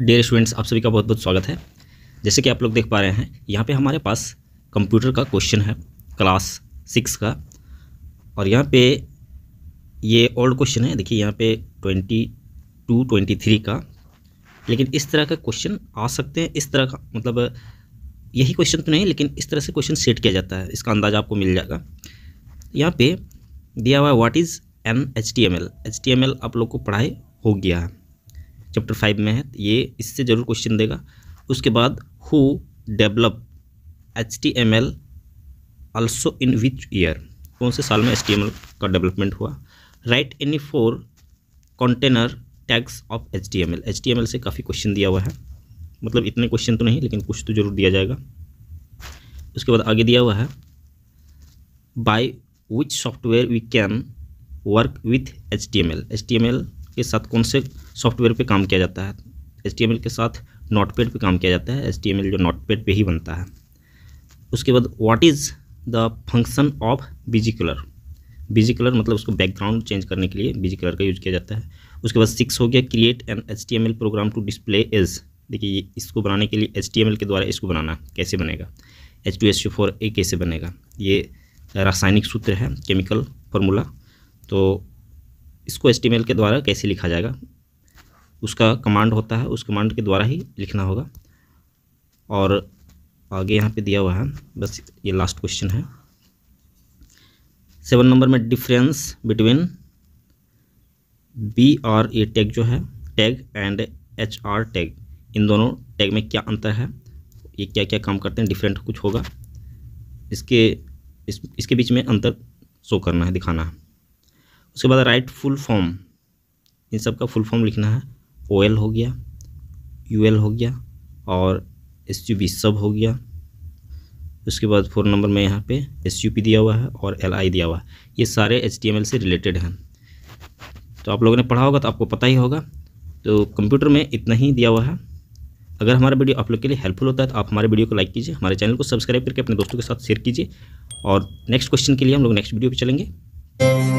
dear students आप सभी का बहुत बहुत स्वागत है जैसे कि आप लोग देख पा रहे हैं यहाँ पे हमारे पास कंप्यूटर का क्वेश्चन है क्लास सिक्स का और यहाँ पे ये ओल्ड क्वेश्चन है देखिए यहाँ पे ट्वेंटी टू ट्वेंटी थ्री का लेकिन इस तरह का क्वेश्चन आ सकते हैं इस तरह का मतलब यही क्वेश्चन तो नहीं लेकिन इस तरह से क्वेश्चन सेट किया जाता है इसका अंदाज़ आपको मिल जाएगा यहाँ पे दिया हुआ what is an H T M L H T M L आप लोग को पढ़ाई हो गया है चैप्टर फाइव में है ये इससे ज़रूर क्वेश्चन देगा उसके बाद who develop H T M L also in which year कौन से साल में एच टी एम एल का डेवलपमेंट हुआ right any four container tags of H T M L H T M L से काफ़ी क्वेश्चन दिया हुआ है मतलब इतने क्वेश्चन तो नहीं लेकिन कुछ तो जरूर दिया जाएगा उसके बाद आगे दिया हुआ है by which software we can work with H T M L H T M L के साथ कौन से सॉफ्टवेयर पे काम किया जाता है एच के साथ नोट पैड पर काम किया जाता है एच जो नोट पैड पर ही बनता है उसके बाद what is the function of B G colour B G colour मतलब उसको बैकग्राउंड चेंज करने के लिए बिजी कलर का यूज़ किया जाता है उसके बाद सिक्स हो गया create an H program to display as देखिए ये इसको बनाने के लिए एच के द्वारा इसको बनाना कैसे बनेगा H two H four A कैसे बनेगा ये रासायनिक सूत्र है केमिकल फार्मूला तो इसको एस के द्वारा कैसे लिखा जाएगा उसका कमांड होता है उस कमांड के द्वारा ही लिखना होगा और आगे यहाँ पे दिया हुआ है बस ये लास्ट क्वेश्चन है सेवन नंबर में difference between B R a tag जो है tag and H R tag इन दोनों टैग में क्या अंतर है ये क्या क्या काम करते हैं डिफरेंट कुछ होगा इसके इस, इसके बीच में अंतर शो करना है दिखाना है उसके बाद राइट फुल फॉर्म इन सब का फुल फॉर्म लिखना है ओ एल हो गया यू एल हो गया और एस यू बी सब हो गया उसके बाद फोर नंबर में यहाँ पे एस यू पी दिया हुआ है और एल आई दिया हुआ है ये सारे एच टी एम एल से रिलेटेड हैं तो आप लोगों ने पढ़ा होगा तो आपको पता ही होगा तो कंप्यूटर में इतना ही दिया हुआ है अगर हमारा वीडियो आप लोग के लिए हेल्पफुल होता है तो आप हमारे वीडियो को लाइक कीजिए हमारे चैनल को सब्सक्राइब करके अपने दोस्तों के साथ शेयर कीजिए और नेक्स्ट क्वेश्चन के लिए हम लोग नेक्स्ट वीडियो पर चलेंगे